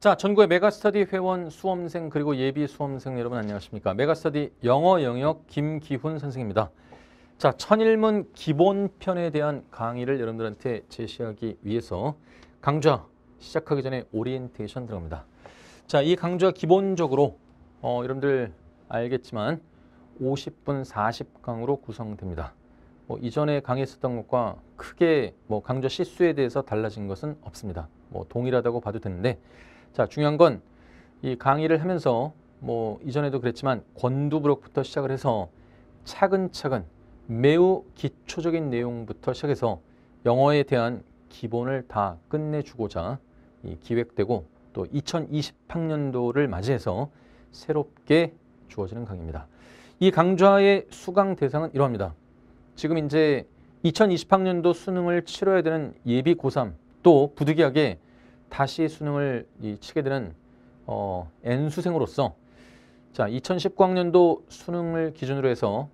자, 전국의 메가스터디 회원 수험생 그리고 예비 수험생 여러분 안녕하십니까? 메가스터디 영어 영역 김기훈 선생입니다. 자, 천일문 기본편에 대한 강의를 여러분들한테 제시하기 위해서 강좌 시작하기 전에 오리엔테이션 들어갑니다. 자, 이 강좌 기본적으로 어, 여러분들 알겠지만 50분 40강으로 구성됩니다. 뭐 이전에 강의했었던 것과 크게 뭐 강좌 실수에 대해서 달라진 것은 없습니다. 뭐 동일하다고 봐도 되는데 자, 중요한 건 이 강의를 하면서 뭐 이전에도 그랬지만 권두부록부터 시작을 해서 차근차근 매우 기초적인 내용부터 시작해서 영어에 대한 기본을 다 끝내주고자 기획되고 또 2020학년도를 맞이해서 새롭게 주어지는 강의입니다. 이 강좌의 수강 대상은 이러합니다. 지금 이제 2020학년도 수능을 치러야 되는 예비 고3 또 부득이하게 다시 수능을 치게 되는 어, N수생으로서 자 2019학년도 수능을 기준으로 해서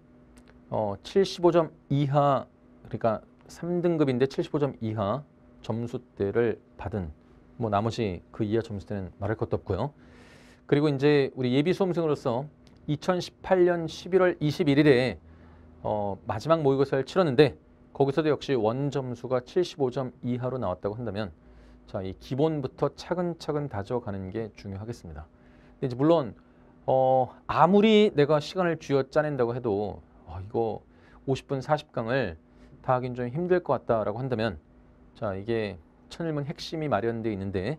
어, 75점 이하 그러니까 3등급인데 75점 이하 점수대를 받은 뭐 나머지 그 이하 점수대는 말할 것도 없고요. 그리고 이제 우리 예비 수험생으로서 2018년 11월 21일에 어, 마지막 모의고사를 치렀는데 거기서도 역시 원 점수가 75점 이하로 나왔다고 한다면 자, 이 기본부터 차근차근 다져가는 게 중요하겠습니다. 근데 이제 물론 어, 아무리 내가 시간을 쥐어 짜낸다고 해도 어, 이거 50분 40강을 다 하긴 좀 힘들 것 같다라고 한다면 자, 이게 천일문 핵심이 마련되어 있는데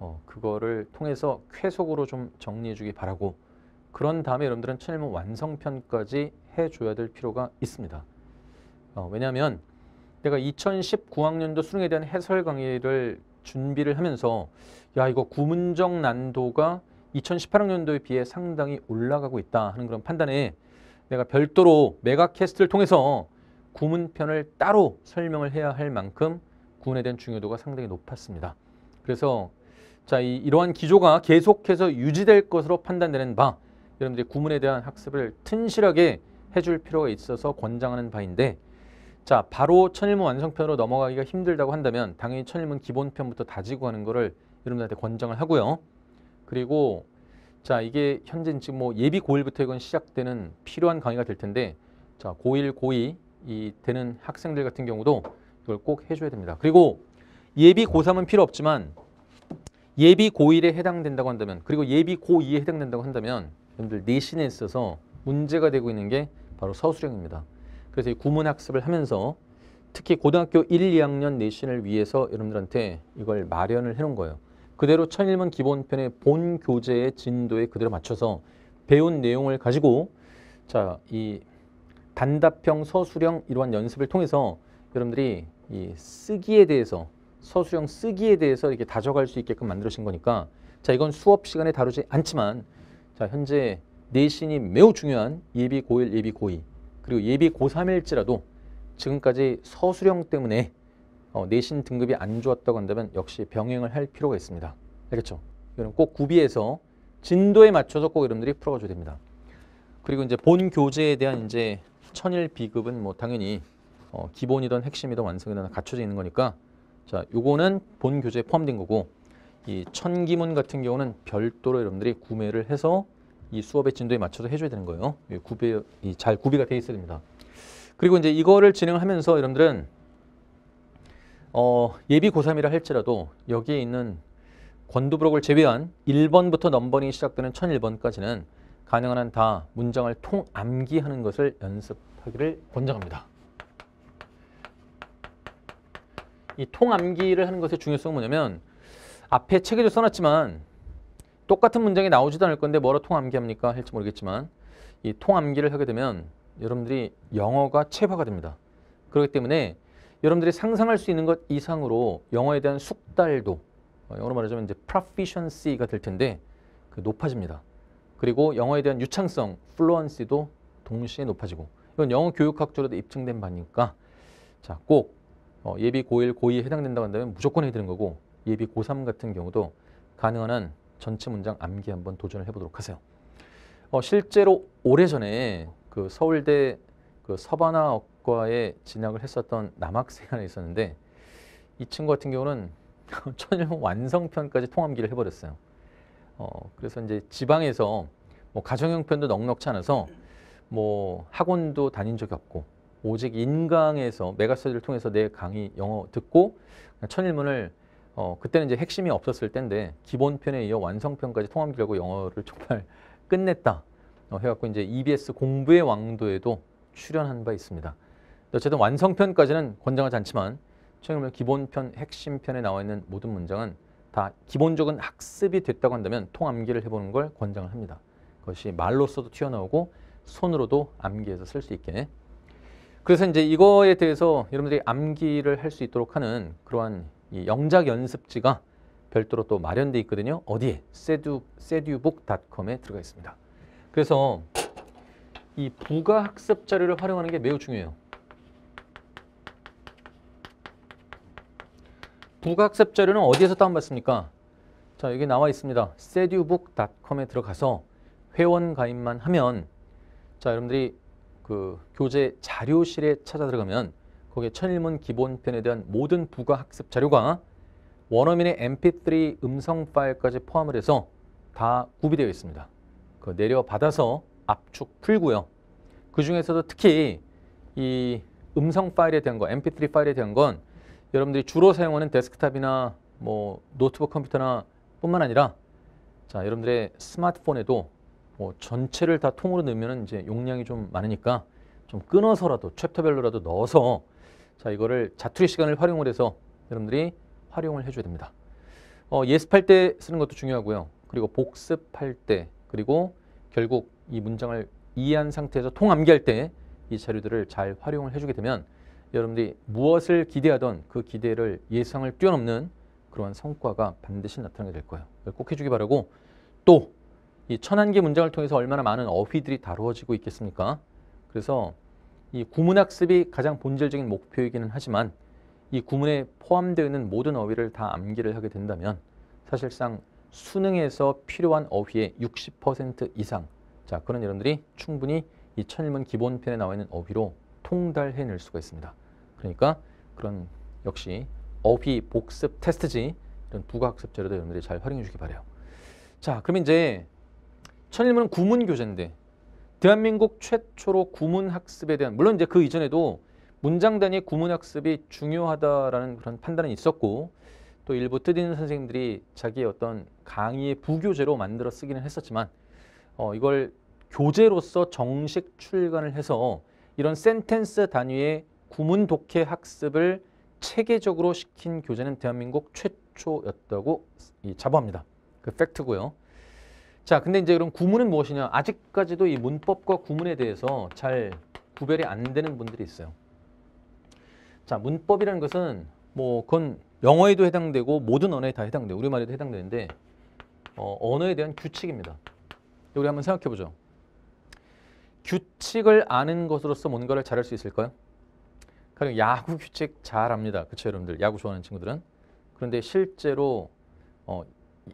어, 그거를 통해서 쾌속으로 좀 정리해 주기 바라고 그런 다음에 여러분들은 천일문 완성편까지 해줘야 될 필요가 있습니다. 어, 왜냐하면 내가 2019학년도 수능에 대한 해설 강의를 준비를 하면서 야 이거 구문정 난도가 2018학년도에 비해 상당히 올라가고 있다 하는 그런 판단에 내가 별도로 메가캐스트를 통해서 구문편을 따로 설명을 해야 할 만큼 구문에 대한 중요도가 상당히 높았습니다. 그래서 자, 이, 이러한 기조가 계속해서 유지될 것으로 판단되는 바 여러분들이 구문에 대한 학습을 튼실하게 해줄 필요가 있어서 권장하는 바인데 자, 바로 천일문 완성편으로 넘어가기가 힘들다고 한다면 당연히 천일문 기본편부터 다지고 가는 거를 여러분들한테 권장을 하고요. 그리고 자, 이게 현재 지금 뭐 예비 고1부터 이건 시작되는 필요한 강의가 될 텐데 자, 고1, 고2 이 되는 학생들 같은 경우도 이걸 꼭 해줘야 됩니다. 그리고 예비 고3은 필요 없지만 예비 고1에 해당된다고 한다면 그리고 예비 고2에 해당된다고 한다면 여러분들 내신에 있어서 문제가 되고 있는 게 바로 서술형입니다. 그래서 이 구문학습을 하면서 특히 고등학교 1, 2학년 내신을 위해서 여러분들한테 이걸 마련을 해놓은 거예요. 그대로 천일문 기본편의 본 교재의 진도에 그대로 맞춰서 배운 내용을 가지고 자, 이 단답형 서술형 이러한 연습을 통해서 여러분들이 이 쓰기에 대해서 서술형 쓰기에 대해서 이렇게 다져갈 수 있게끔 만들어진 거니까 자, 이건 수업 시간에 다루지 않지만 자, 현재 내신이 매우 중요한 예비 고1, 예비 고2 그리고 예비 고3일지라도 지금까지 서술형 때문에 어, 내신 등급이 안 좋았다고 한다면 역시 병행을 할 필요가 있습니다. 알겠죠? 이거는 꼭 구비해서 진도에 맞춰서 꼭 여러분들이 풀어줘야 됩니다. 그리고 이제 본 교재에 대한 이제 천일 비급은 뭐 당연히 어, 기본이든 핵심이든 완성이든 갖춰져 있는 거니까 자, 요거는 본 교재에 포함된 거고 이 천기문 같은 경우는 별도로 여러분들이 구매를 해서 이 수업의 진도에 맞춰서 해줘야 되는 거예요. 구비, 잘 구비가 돼 있어야 됩니다. 그리고 이제 이거를 진행하면서 여러분들은 어, 예비 고3이라 할지라도 여기에 있는 권두부록을 제외한 1번부터 넘버링이 시작되는 1001번까지는 가능한 한 다 문장을 통암기하는 것을 연습하기를 권장합니다. 이 통암기를 하는 것의 중요성은 뭐냐면 앞에 책에도 써놨지만 똑같은 문장이 나오지도 않을 건데 뭐로 통암기합니까? 할지 모르겠지만 이 통암기를 하게 되면 여러분들이 영어가 체화가 됩니다. 그렇기 때문에 여러분들이 상상할 수 있는 것 이상으로 영어에 대한 숙달도 어, 영어로 말하자면 이제 proficiency가 될 텐데 그 높아집니다. 그리고 영어에 대한 유창성, fluency도 동시에 높아지고 이건 영어 교육학적으로도 입증된 바니까 자, 꼭 어, 예비 고1, 고2에 해당된다고 한다면 무조건 해드는 거고 예비 고3 같은 경우도 가능한 한 전체 문장 암기 한번 도전을 해보도록 하세요. 어, 실제로 오래전에 그 서울대 그서바학과에 진학을 했었던 남학생 하나 있었는데 이 친구 같은 경우는 천일 완성편까지 통암기를 해버렸어요. 어, 그래서 이제 지방에서 뭐 가정형편도 넉넉치 않아서 뭐 학원도 다닌 적이 없고 오직 인강에서 메가스터디를 통해서 내 강의 영어 듣고 천일문을 어, 그때는 이제 핵심이 없었을 때데 기본편에 이어 완성편까지 통합결과 영어를 정말 끝냈다. 어, 해갖고 이제 EBS 공부의 왕도에도 출연한 바 있습니다. 어쨌든 완성편까지는 권장하지 않지만 최근에 기본편, 핵심편에 나와 있는 모든 문장은 다 기본적인 학습이 됐다고 한다면 통암기를 해보는 걸 권장을 합니다. 그것이 말로써도 튀어나오고 손으로도 암기해서 쓸 수 있게. 그래서 이제 이거에 대해서 여러분들이 암기를 할 수 있도록 하는 그러한 이 영작 연습지가 별도로 또 마련돼 있거든요. 어디에? 세듀 세듀북닷컴에 들어가 있습니다. 그래서 이 부가 학습 자료를 활용하는 게 매우 중요해요. 부가 학습 자료는 어디에서 다운받습니까? 자, 여기 나와 있습니다. 세듀북닷컴에 들어가서 회원 가입만 하면 자, 여러분들이 그 교재 자료실에 찾아 들어가면 거기에 천일문 기본편에 대한 모든 부가 학습 자료가 원어민의 mp3 음성 파일까지 포함을 해서 다 구비되어 있습니다. 그 내려받아서 압축 풀고요. 그 중에서도 특히 이 음성 파일에 대한 거, mp3 파일에 대한 건 여러분들이 주로 사용하는 데스크탑이나 뭐 노트북 컴퓨터나 뿐만 아니라 자, 여러분들의 스마트폰에도 뭐 전체를 다 통으로 넣으면 이제 용량이 좀 많으니까 좀 끊어서라도 챕터별로라도 넣어서 자 이거를 자투리 시간을 활용을 해서 여러분들이 활용을 해줘야 됩니다. 어, 예습할 때 쓰는 것도 중요하고요. 그리고 복습할 때 그리고 결국 이 문장을 이해한 상태에서 통암기할 때 이 자료들을 잘 활용을 해주게 되면 여러분들이 무엇을 기대하던 그 기대를 예상을 뛰어넘는 그러한 성과가 반드시 나타나게 될 거예요. 꼭 해주기 바라고 또 이천안기 문장을 통해서 얼마나 많은 어휘들이 다루어지고 있겠습니까? 그래서 이 구문학습이 가장 본질적인 목표이기는 하지만 이 구문에 포함되어 있는 모든 어휘를 다 암기를 하게 된다면 사실상 수능에서 필요한 어휘의 60% 이상 자 그런 여러분들이 충분히 이 천일문 기본편에 나와 있는 어휘로 통달해낼 수가 있습니다. 그러니까 그런 역시 어휘 복습 테스트지 이런 부가학습 자료도 여러분들이 잘 활용해 주시기 바래요. 자 그럼 이제 천일문은 구문 교재인데 대한민국 최초로 구문 학습에 대한 물론 이제 그 이전에도 문장 단위 구문 학습이 중요하다라는 그런 판단은 있었고 또 일부 뜨디는 선생님들이 자기의 어떤 강의의 부교재로 만들어 쓰기는 했었지만 어, 이걸 교재로서 정식 출간을 해서 이런 센텐스 단위의 구문 독해 학습을 체계적으로 시킨 교재는 대한민국 최초였다고 자부합니다. 그 팩트고요. 자, 근데 이제 그럼 구문은 무엇이냐? 아직까지도 이 문법과 구문에 대해서 잘 구별이 안 되는 분들이 있어요. 자, 문법이라는 것은 뭐 그건 영어에도 해당되고 모든 언어에 다 해당돼요. 우리말에도 해당되는데 어, 언어에 대한 규칙입니다. 우리 한번 생각해 보죠. 규칙을 아는 것으로서 뭔가를 잘할 수 있을까요? 가령 야구 규칙 잘 압니다. 그쵸 여러분들 야구 좋아하는 친구들은 그런데 실제로 어,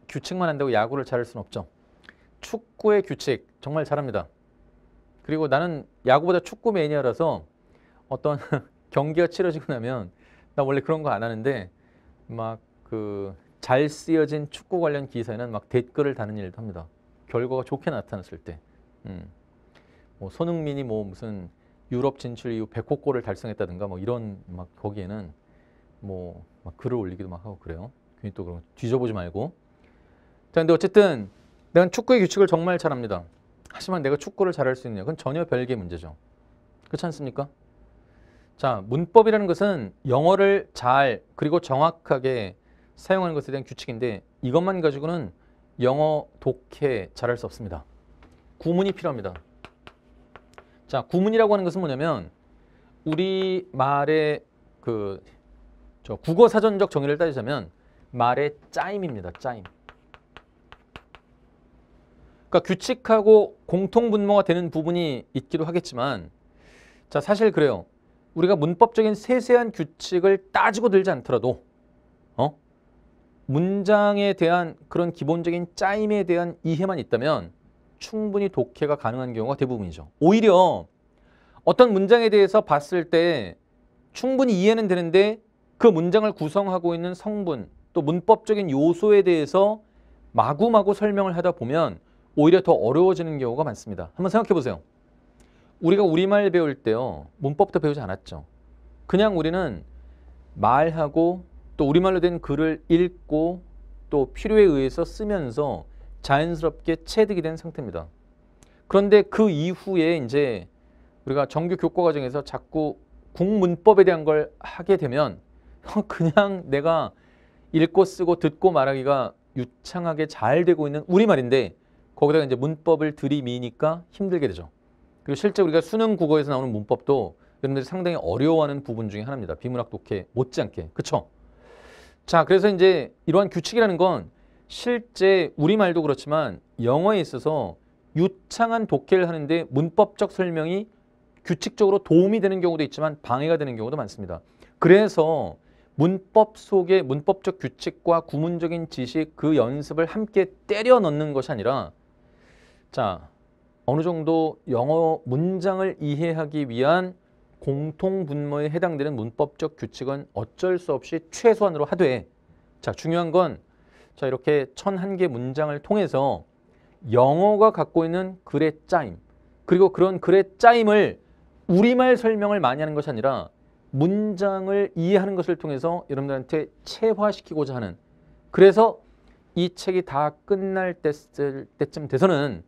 규칙만 한다고 야구를 잘할 수는 없죠. 축구의 규칙 정말 잘합니다. 그리고 나는 야구보다 축구 매니아라서 어떤 경기가 치러지고 나면 나 원래 그런 거 안 하는데 막 그 잘 쓰여진 축구 관련 기사에는 막 댓글을 다는 일도 합니다. 결과가 좋게 나타났을 때. 음. 뭐 손흥민이 뭐 무슨 유럽 진출 이후 100호 골을 달성했다든가 뭐 이런 막 거기에는 뭐 막 글을 올리기도 막 하고 그래요. 괜히 또 그런 뒤져보지 말고. 자, 근데 어쨌든 내가 축구의 규칙을 정말 잘합니다. 하지만 내가 축구를 잘할 수 있느냐? 그건 전혀 별개의 문제죠. 그렇지 않습니까? 자, 문법이라는 것은 영어를 잘 그리고 정확하게 사용하는 것에 대한 규칙인데 이것만 가지고는 영어 독해 잘할 수 없습니다. 구문이 필요합니다. 자, 구문이라고 하는 것은 뭐냐면 우리 말의 그 저 국어 사전적 정의를 따지자면 말의 짜임입니다. 짜임. 그러니까 규칙하고 공통 분모가 되는 부분이 있기도 하겠지만 자 사실 그래요. 우리가 문법적인 세세한 규칙을 따지고 들지 않더라도 어? 문장에 대한 그런 기본적인 짜임에 대한 이해만 있다면 충분히 독해가 가능한 경우가 대부분이죠. 오히려 어떤 문장에 대해서 봤을 때 충분히 이해는 되는데 그 문장을 구성하고 있는 성분 또 문법적인 요소에 대해서 마구마구 설명을 하다 보면 오히려 더 어려워지는 경우가 많습니다. 한번 생각해 보세요. 우리가 우리말 배울 때요. 문법도 배우지 않았죠. 그냥 우리는 말하고 또 우리말로 된 글을 읽고 또 필요에 의해서 쓰면서 자연스럽게 체득이 된 상태입니다. 그런데 그 이후에 이제 우리가 정규 교과 과정에서 자꾸 국문법에 대한 걸 하게 되면 그냥 내가 읽고 쓰고 듣고 말하기가 유창하게 잘 되고 있는 우리말인데 거기다가 이제 문법을 들이미니까 힘들게 되죠. 그리고 실제 우리가 수능 국어에서 나오는 문법도 여러분들이 상당히 어려워하는 부분 중에 하나입니다. 비문학 독해 못지않게. 그쵸? 자, 그래서 이제 이러한 규칙이라는 건 실제 우리말도 그렇지만 영어에 있어서 유창한 독해를 하는데 문법적 설명이 규칙적으로 도움이 되는 경우도 있지만 방해가 되는 경우도 많습니다. 그래서 문법 속에 문법적 규칙과 구문적인 지식 그 연습을 함께 때려 넣는 것이 아니라 자, 어느 정도 영어 문장을 이해하기 위한 공통 분모에 해당되는 문법적 규칙은 어쩔 수 없이 최소한으로 하되 자, 중요한 건 자, 이렇게 천 한 개 문장을 통해서 영어가 갖고 있는 글의 짜임 그리고 그런 글의 짜임을 우리말 설명을 많이 하는 것이 아니라 문장을 이해하는 것을 통해서 여러분들한테 체화시키고자 하는 그래서 이 책이 다 끝날 때쯤 돼서는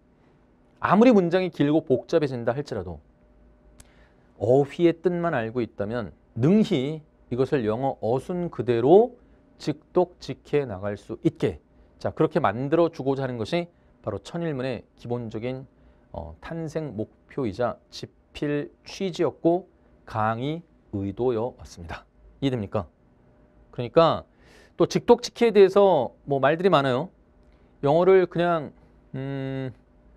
아무리 문장이 길고 복잡해진다 할지라도 어휘의 뜻만 알고 있다면 능히 이것을 영어 어순 그대로 직독직해 나갈 수 있게 자 그렇게 만들어 주고자 하는 것이 바로 천일문의 기본적인 어, 탄생 목표이자 집필 취지였고 강의 의도였습니다. 이해됩니까? 그러니까 또 직독직해에 대해서 뭐 말들이 많아요. 영어를 그냥 음,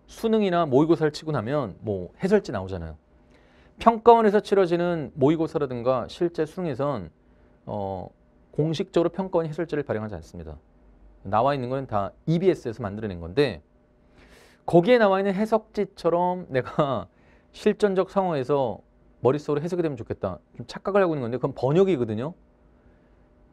수능이나 모의고사를 치고 나면 뭐 해설지 나오잖아요. 평가원에서 치러지는 모의고사라든가 실제 수능에선 어, 공식적으로 평가원 해설지를 발행하지 않습니다. 나와 있는 거는 다 EBS에서 만들어낸 건데 거기에 나와 있는 해석지처럼 내가 실전적 상황에서 머릿속으로 해석이 되면 좋겠다. 좀 착각을 하고 있는 건데 그건 번역이거든요.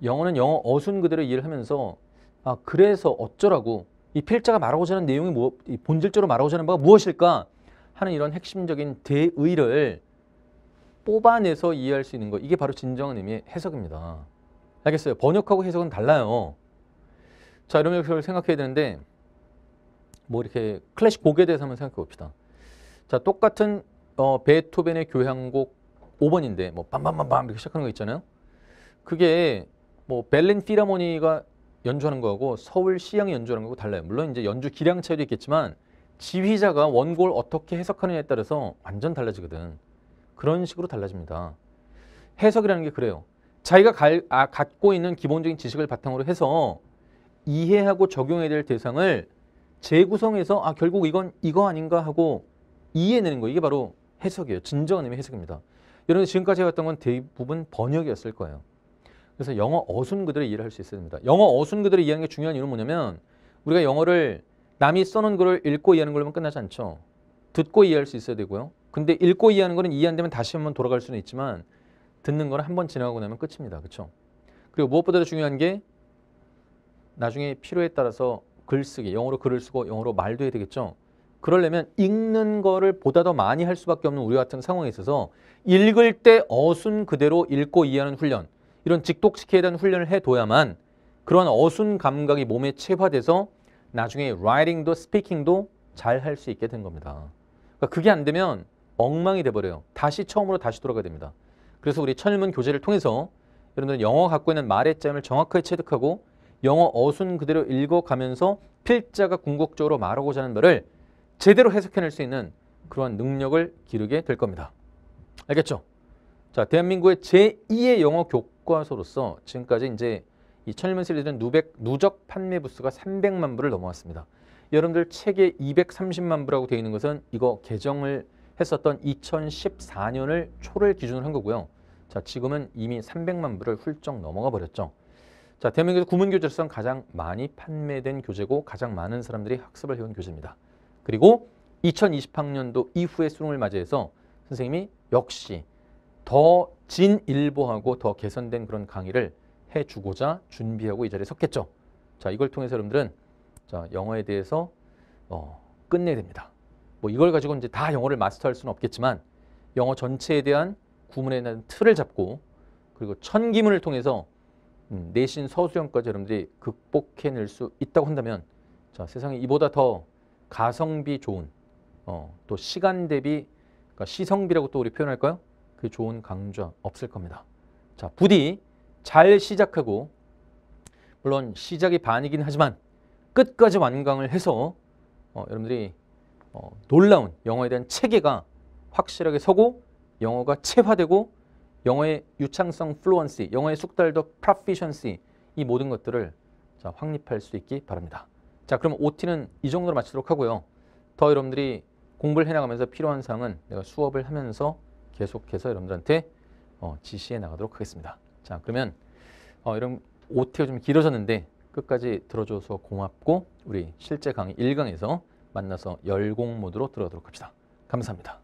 영어는 영어 어순 그대로 이해를 하면서 아 그래서 어쩌라고 이 필자가 말하고자 하는 내용이 뭐, 본질적으로 말하고자 하는 바가 무엇일까 하는 이런 핵심적인 대의를 뽑아내서 이해할 수 있는 거 이게 바로 진정한 의미의 해석입니다. 알겠어요? 번역하고 해석은 달라요. 자, 이런 역을 생각해야 되는데 뭐 이렇게 클래식 곡에 대해서 한번 생각해 봅시다. 자, 똑같은 어, 베토벤의 교향곡 5번인데 뭐 빰빰빰빰 이렇게 시작하는 거 있잖아요. 그게 뭐 벨렌 피라모니가 연주하는 거하고 서울 시향이 연주하는 거하고 달라요. 물론 이제 연주 기량 차이도 있겠지만 지휘자가 원곡을 어떻게 해석하느냐에 따라서 완전 달라지거든. 그런 식으로 달라집니다. 해석이라는 게 그래요. 자기가 갈, 아, 갖고 있는 기본적인 지식을 바탕으로 해서 이해하고 적용해야 될 대상을 재구성해서 아 결국 이건 이거 아닌가 하고 이해내는 거 이게 바로 해석이에요. 진정한 의미 해석입니다. 여러분 지금까지 해왔던 건 대부분 번역이었을 거예요. 그래서 영어 어순 그대로 이해를 할 수있어야됩니다 영어 어순 그대로 이해하는 게 중요한 이유는 뭐냐면 우리가 영어를 남이 써놓은 글을 읽고 이해하는 걸로만 끝나지 않죠. 듣고 이해할 수 있어야 되고요. 근데 읽고 이해하는 거는 이해 안 되면 다시 한번 돌아갈 수는 있지만 듣는 거는 한 번 지나가고 나면 끝입니다. 그렇죠? 그리고 무엇보다 도 중요한 게 나중에 필요에 따라서 글쓰기, 영어로 글을 쓰고 영어로 말도 해야 되겠죠. 그러려면 읽는 거를 보다 더 많이 할 수밖에 없는 우리 같은 상황에 있어서 읽을 때 어순 그대로 읽고 이해하는 훈련 이런 직독식에 시 대한 훈련을 해둬야만 그러한 어순 감각이 몸에 체화돼서 나중에 라이딩도 스피킹도 잘 할 수 있게 된 겁니다. 그러니까 그게 안 되면 엉망이 돼버려요. 다시 처음으로 다시 돌아가야 됩니다. 그래서 우리 천일문 교재를 통해서 여러분들 영어 갖고 있는 말의 점을 정확하게 체득하고 영어 어순 그대로 읽어가면서 필자가 궁극적으로 말하고자 하는 말을 제대로 해석해낼 수 있는 그러한 능력을 기르게 될 겁니다. 알겠죠? 자, 대한민국의 제2의 영어 교과 국과소로서 지금까지 이제 이 천일문 시리즈는 누백, 누적 판매 부수가 300만 부를 넘어왔습니다. 여러분들 책에 230만 부라고 되어 있는 것은 이거 개정을 했었던 2014년을 초를 기준으로 한 거고요. 자, 지금은 이미 300만 부를 훌쩍 넘어가 버렸죠. 자, 대한민국에서 구문교재로서 가장 많이 판매된 교재고 가장 많은 사람들이 학습을 해온 교재입니다. 그리고 2020학년도 이후의 수능을 맞이해서 선생님이 역시 더 진일보하고 더 개선된 그런 강의를 해주고자 준비하고 이 자리에 섰겠죠. 자 이걸 통해서 여러분들은 자 영어에 대해서 어, 끝내야 됩니다. 뭐 이걸 가지고 이제 다 영어를 마스터할 수는 없겠지만 영어 전체에 대한 구문에 대한 틀을 잡고 그리고 천기문을 통해서 음, 내신 서술형까지 여러분들이 극복해낼 수 있다고 한다면 자 세상에 이보다 더 가성비 좋은 어, 또 시간 대비 그러니까 시성비라고 또 우리 표현할까요? 그 좋은 강좌 없을 겁니다. 자, 부디 잘 시작하고 물론 시작이 반이긴 하지만 끝까지 완강을 해서 어, 여러분들이 어, 놀라운 영어에 대한 체계가 확실하게 서고 영어가 체화되고 영어의 유창성 플루언시, 영어의 숙달도 프로피션시 이 모든 것들을 자, 확립할 수 있기 바랍니다. 자, 그럼 OT는 이 정도로 마치도록 하고요. 더 여러분들이 공부를 해나가면서 필요한 사항은 내가 수업을 하면서 계속해서 여러분들한테 어, 지시해 나가도록 하겠습니다. 자, 그러면 어, 이런 OT가 좀 길어졌는데 끝까지 들어줘서 고맙고 우리 실제 강의 1강에서 만나서 열공 모드로 들어가도록 합시다. 감사합니다.